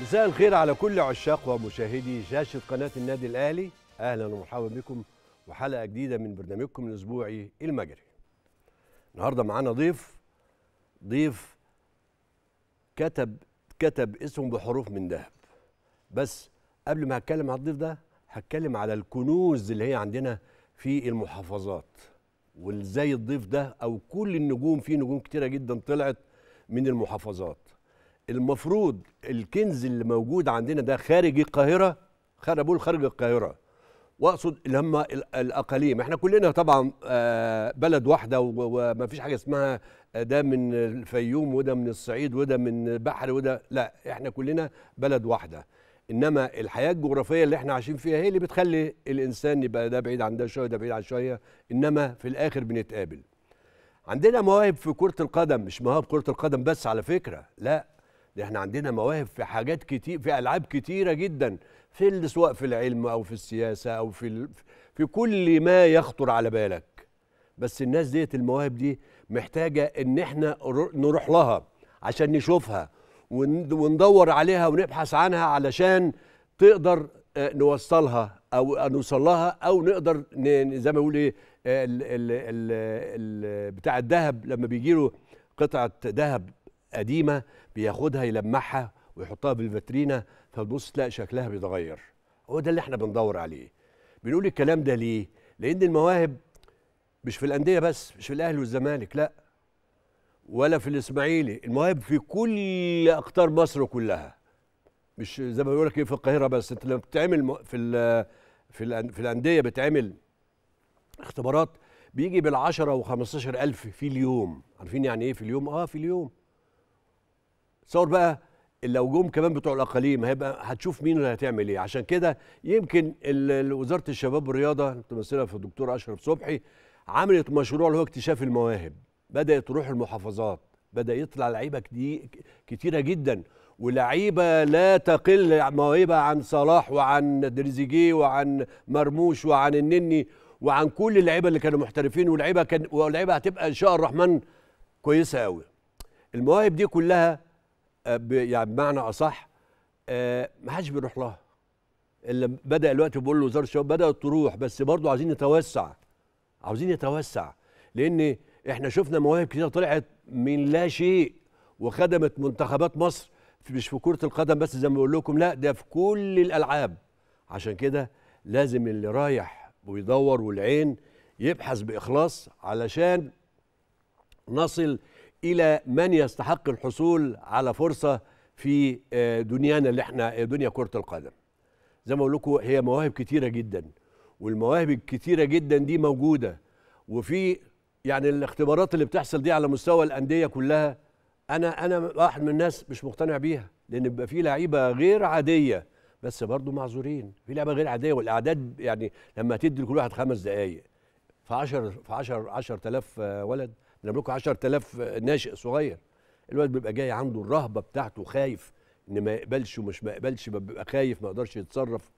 مساء الخير على كل عشاق ومشاهدي شاشة قناة النادي الأهلي أهلا ومرحبا بكم وحلقة جديدة من برنامجكم الأسبوعي المجري النهاردة معانا ضيف ضيف كتب كتب اسمه بحروف من ذهب بس قبل ما هتكلم على الضيف ده هتكلم على الكنوز اللي هي عندنا في المحافظات وازاي الضيف ده او كل النجوم في نجوم كتيره جدا طلعت من المحافظات المفروض الكنز اللي موجود عندنا ده خارج القاهره بقول خارج القاهره واقصد اللي هم الاقاليم احنا كلنا طبعا آه، بلد واحده وما فيش حاجه اسمها آه، ده من الفيوم وده من الصعيد وده من بحر وده لا احنا كلنا بلد واحده انما الحياه الجغرافيه اللي احنا عايشين فيها هي اللي بتخلي الانسان يبقى ده بعيد عن ده شويه ده بعيد عن شويه انما في الاخر بنتقابل عندنا مواهب في كره القدم مش مواهب كره القدم بس على فكره لا ده احنا عندنا مواهب في حاجات كتير في العاب كتيره جدا في سواء في العلم او في السياسه او في ال... في كل ما يخطر على بالك بس الناس ديت المواهب دي محتاجه ان احنا نروح لها عشان نشوفها وندور عليها ونبحث عنها علشان تقدر آه، نوصلها او آه، نوصلها او نقدر زي ما بيقول ايه آه، بتاع الذهب لما بيجي له قطعه ذهب قديمه بياخدها يلمعها ويحطها في فتبص تلاقي شكلها بيتغير هو ده اللي احنا بندور عليه بنقول الكلام ده ليه لان المواهب مش في الانديه بس مش في الاهلي والزمالك لا ولا في الاسماعيلي المواهب في كل اقطار مصر كلها مش زي ما بيقول لك إيه في القاهره بس انت لما بتتعمل في الـ في الـ في الانديه بتعمل اختبارات بيجي بال10 و15000 في اليوم عارفين يعني ايه في اليوم اه في اليوم تصور بقى لو جم كمان بتوع الاقاليم هيبقى هتشوف مين اللي هتعمل ايه عشان كده يمكن وزاره الشباب والرياضه متمثله في الدكتور اشرف صبحي عملت مشروع اللي هو اكتشاف المواهب بدات تروح المحافظات بدا يطلع لعيبه كتيره جدا ولعيبه لا تقل موهبه عن صلاح وعن تريزيجيه وعن مرموش وعن النني وعن كل اللعيبه اللي كانوا محترفين ولعيبه كان ولعيبه هتبقى ان شاء الرحمن كويسه قوي المواهب دي كلها آه، يعني بمعنى اصح آه، ما حدش بيروح لها اللي بدا الوقت بقول له وزاره الشباب بدات تروح بس برضه عايزين نتوسع عاوزين نتوسع لان احنا شفنا مواهب كتير طلعت من لا شيء وخدمت منتخبات مصر مش في كره القدم بس زي ما بقول لكم لا ده في كل الالعاب عشان كده لازم اللي رايح ويدور والعين يبحث باخلاص علشان نصل الى من يستحق الحصول على فرصه في آه، دنيانا اللي احنا آه، دنيا كره القدم زي ما اقول لكم هي مواهب كتيره جدا والمواهب الكتيره جدا دي موجوده وفي يعني الاختبارات اللي بتحصل دي على مستوى الانديه كلها انا انا واحد من الناس مش مقتنع بيها لان بيبقى في لعيبه غير عاديه بس برضه معذورين في لعبه غير عاديه والاعداد يعني لما تدي لكل واحد خمس دقائق في 10 في 10 10000 آه، ولد انا بقول لكم 10000 ناشئ صغير الواد بيبقى جاي عنده الرهبه بتاعته خايف ان ما يقبلش ومش ما يقبلش بيبقى خايف ما يقدرش يتصرف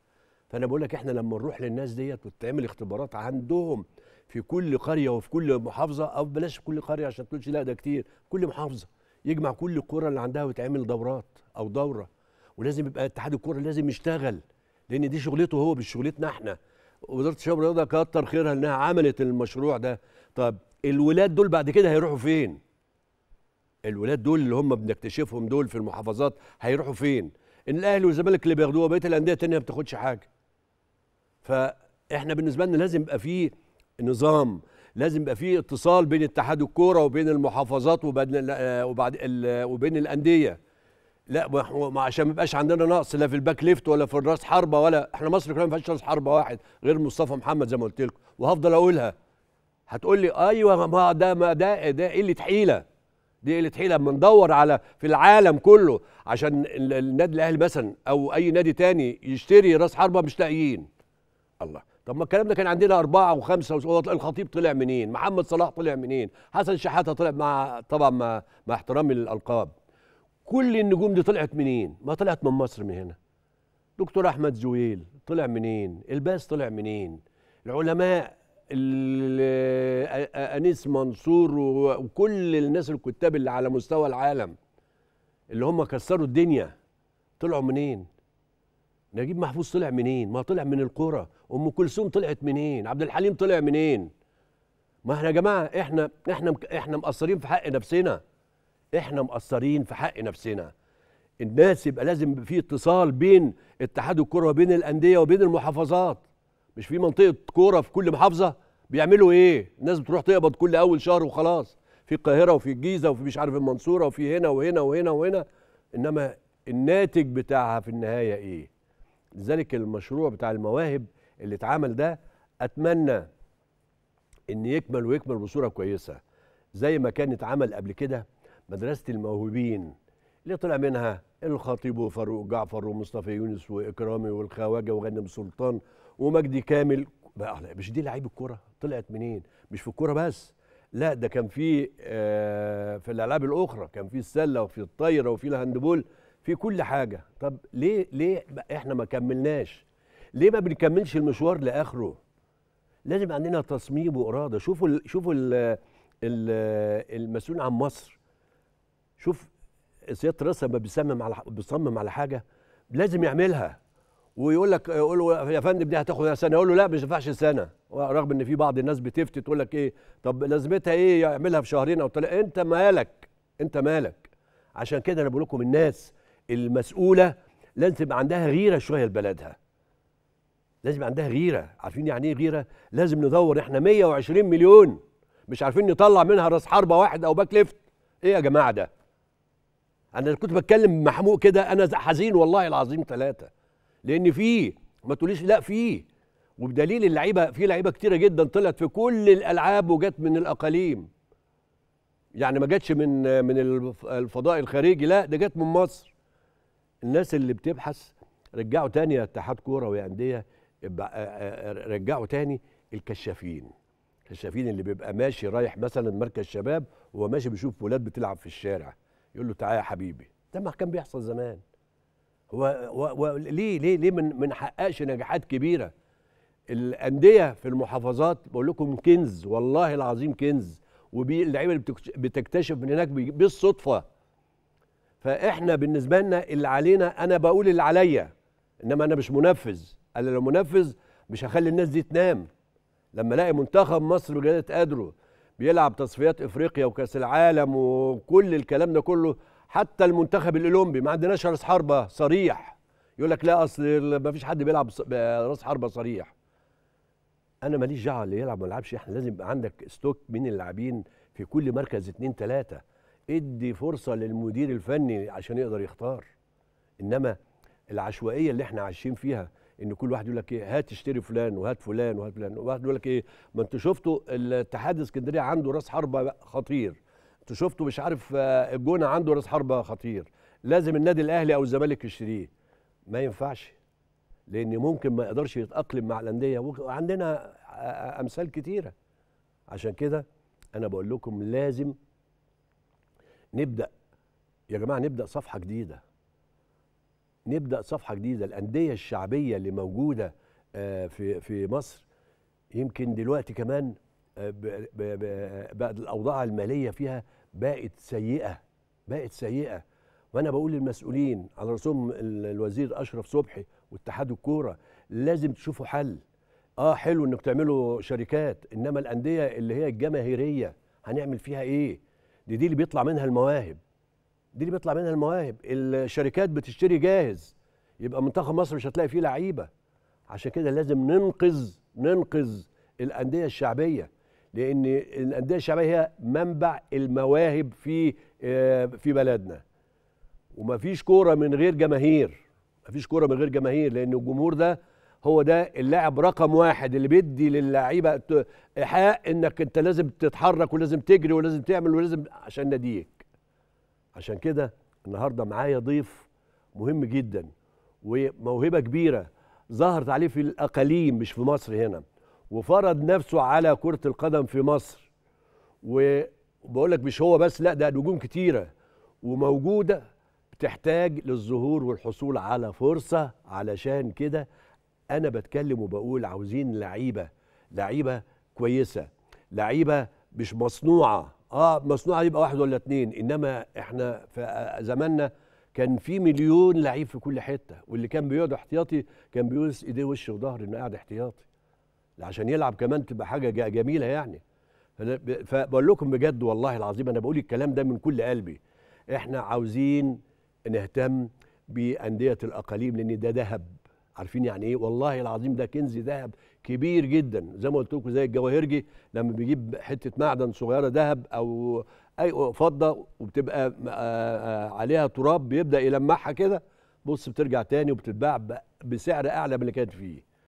فانا بقول لك احنا لما نروح للناس ديت وتتعمل اختبارات عندهم في كل قريه وفي كل محافظه او بلاش في كل قريه عشان تقولش لا ده كتير كل محافظه يجمع كل القرى اللي عندها ويتعمل دورات او دوره ولازم يبقى اتحاد الكوره لازم يشتغل لان دي شغلته هو مش شغلتنا احنا وزاره الشباب والرياضه كتر خيرها انها عملت المشروع ده طب الولاد دول بعد كده هيروحوا فين الولاد دول اللي هم بنكتشفهم دول في المحافظات هيروحوا فين ان الاهلي والزمالك اللي بياخدوها بقيه الانديه الثانيه ما بتاخدش حاجه فاحنا بالنسبه لنا لازم يبقى فيه نظام لازم يبقى فيه اتصال بين اتحاد الكوره وبين المحافظات وبين آه، وبعد آه، وبين الانديه لا عشان ما يبقاش عندنا نقص لا في الباك ليفت ولا في الراس حربه ولا احنا مصر كلها ما فيهاش راس حربه واحد غير مصطفى محمد زي ما قلت لكم وهفضل اقولها هتقول لي ايوه ما ده ما ده ده قله حيله دي قله حيله بندور على في العالم كله عشان النادي الاهلي مثلا او اي نادي تاني يشتري راس حربه مش لاقيين الله طب ما الكلام ده كان عندنا أربعة وخمسة الخطيب طلع منين؟ محمد صلاح طلع منين؟ حسن شحاتة طلع مع طبعا مع, مع احترامي للألقاب. كل النجوم دي طلعت منين؟ ما طلعت من مصر من هنا. دكتور أحمد زويل طلع منين؟ الباس طلع منين؟ العلماء انيس منصور وكل الناس الكتاب اللي على مستوى العالم اللي هم كسروا الدنيا طلعوا منين نجيب محفوظ طلع منين ما طلع من القرى ام كلثوم طلعت منين عبد الحليم طلع منين ما احنا يا جماعه احنا احنا احنا مقصرين في حق نفسنا احنا مقصرين في حق نفسنا الناس يبقى لازم في اتصال بين اتحاد الكره وبين الانديه وبين المحافظات مش في منطقه كوره في كل محافظه بيعملوا ايه الناس بتروح تقبض كل اول شهر وخلاص في القاهره وفي الجيزه وفي مش عارف المنصوره وفي هنا وهنا وهنا وهنا انما الناتج بتاعها في النهايه ايه لذلك المشروع بتاع المواهب اللي اتعمل ده اتمنى ان يكمل ويكمل بصوره كويسه زي ما كان اتعمل قبل كده مدرسه الموهوبين اللي طلع منها الخطيب وفاروق جعفر ومصطفى يونس واكرامي والخواجه وغنم سلطان ومجدي كامل بقى مش دي لعيب الكرة طلعت منين مش في الكرة بس لا ده كان في آه في الالعاب الاخرى كان في السله وفي الطايره وفي الهاندبول في كل حاجه طب ليه ليه احنا ما كملناش ليه ما بنكملش المشوار لاخره لازم عندنا تصميم واراده شوفوا الـ شوفوا الـ الـ المسؤول عن مصر شوف سياده رئيس لما بيصمم على بيصمم على حاجه لازم يعملها ويقول لك يقول له يا فندم دي هتاخد سنه يقول له لا مش ينفعش سنه رغم ان في بعض الناس بتفتي تقول لك ايه طب لازمتها ايه يعملها في شهرين او ثلاثه انت مالك انت مالك عشان كده انا بقول لكم الناس المسؤوله لازم تبقى عندها غيره شويه لبلدها لازم عندها غيره عارفين يعني ايه غيره لازم ندور احنا 120 مليون مش عارفين نطلع منها راس حربه واحد او باك ليفت ايه يا جماعه ده انا كنت بتكلم محموق كده انا حزين والله العظيم ثلاثه لان فيه ما تقوليش لا فيه وبدليل اللعيبه في لعيبه كتيره جدا طلعت في كل الالعاب وجت من الاقاليم يعني ما جاتش من من الفضاء الخارجي لا ده جت من مصر الناس اللي بتبحث رجعوا تاني يا اتحاد كوره وانديه رجعوا تاني الكشافين الكشافين اللي بيبقى ماشي رايح مثلا مركز شباب وهو ماشي بيشوف ولاد بتلعب في الشارع يقول له تعالى يا حبيبي ده ما كان بيحصل زمان وليه ليه ليه ما نحققش نجاحات كبيره الانديه في المحافظات بقول لكم كنز والله العظيم كنز واللعيبه اللي بتكتشف من هناك بالصدفه فاحنا بالنسبه لنا اللي علينا انا بقول اللي عليا انما انا مش منفذ انا لو منفذ مش هخلي الناس دي تنام لما الاقي منتخب مصر بجلاله قادره بيلعب تصفيات افريقيا وكاس العالم وكل الكلام ده كله حتى المنتخب الاولمبي ما عندناش راس حربه صريح يقول لك لا اصل ما فيش حد بيلعب راس حربه صريح انا ماليش دعوه اللي يلعب ما يلعبش احنا لازم يبقى عندك ستوك من اللاعبين في كل مركز اثنين ثلاثه ادي فرصه للمدير الفني عشان يقدر يختار انما العشوائيه اللي احنا عايشين فيها ان كل واحد يقول لك ايه هات اشتري فلان وهات فلان وهات فلان واحد يقول لك ايه ما انتوا شفتوا الاتحاد اسكندريه عنده راس حربه خطير شفته مش عارف آه، الجونه عنده راس حربه خطير لازم النادي الاهلي او الزمالك يشتريه ما ينفعش لان ممكن ما يقدرش يتاقلم مع الانديه وعندنا آه، آه، امثال كتيره عشان كده انا بقول لكم لازم نبدا يا جماعه نبدا صفحه جديده نبدا صفحه جديده الانديه الشعبيه اللي موجوده في في مصر يمكن دلوقتي كمان بقت الاوضاع الماليه فيها بقت سيئه بقت سيئه وانا بقول للمسؤولين على رسوم الوزير اشرف صبحي واتحاد الكوره لازم تشوفوا حل اه حلو انك تعملوا شركات انما الانديه اللي هي الجماهيريه هنعمل فيها ايه دي دي اللي بيطلع منها المواهب دي اللي بيطلع منها المواهب الشركات بتشتري جاهز يبقى منتخب مصر مش هتلاقي فيه لعيبه عشان كده لازم ننقذ ننقذ الانديه الشعبيه لان الانديه الشعبيه هي منبع المواهب في آه، في بلدنا ومفيش كوره من غير جماهير مفيش كوره من غير جماهير لان الجمهور ده هو ده اللاعب رقم واحد اللي بيدي للعيبه ايحاء انك انت لازم تتحرك ولازم تجري ولازم تعمل ولازم عشان ناديك عشان كده النهارده معايا ضيف مهم جدا وموهبه كبيره ظهرت عليه في الاقاليم مش في مصر هنا وفرض نفسه على كرة القدم في مصر وبقول لك مش هو بس لا ده نجوم كتيرة وموجودة بتحتاج للظهور والحصول على فرصة علشان كده أنا بتكلم وبقول عاوزين لعيبة لعيبة كويسة لعيبة مش مصنوعة اه مصنوعة يبقى واحد ولا اتنين إنما احنا في زماننا كان في مليون لعيب في كل حتة واللي كان بيقعد احتياطي كان بيقول ايديه وش وظهر إنه قاعد احتياطي عشان يلعب كمان تبقى حاجه جميله يعني فبقول لكم بجد والله العظيم انا بقول الكلام ده من كل قلبي احنا عاوزين نهتم بانديه الاقاليم لان ده ذهب عارفين يعني ايه والله العظيم ده كنز ذهب كبير جدا زي ما قلت لكم زي الجواهرجي لما بيجيب حته معدن صغيره ذهب او اي فضه وبتبقى آه، آه، عليها تراب بيبدا يلمعها كده بص بترجع تاني وبتتباع بسعر اعلى من اللي كانت فيه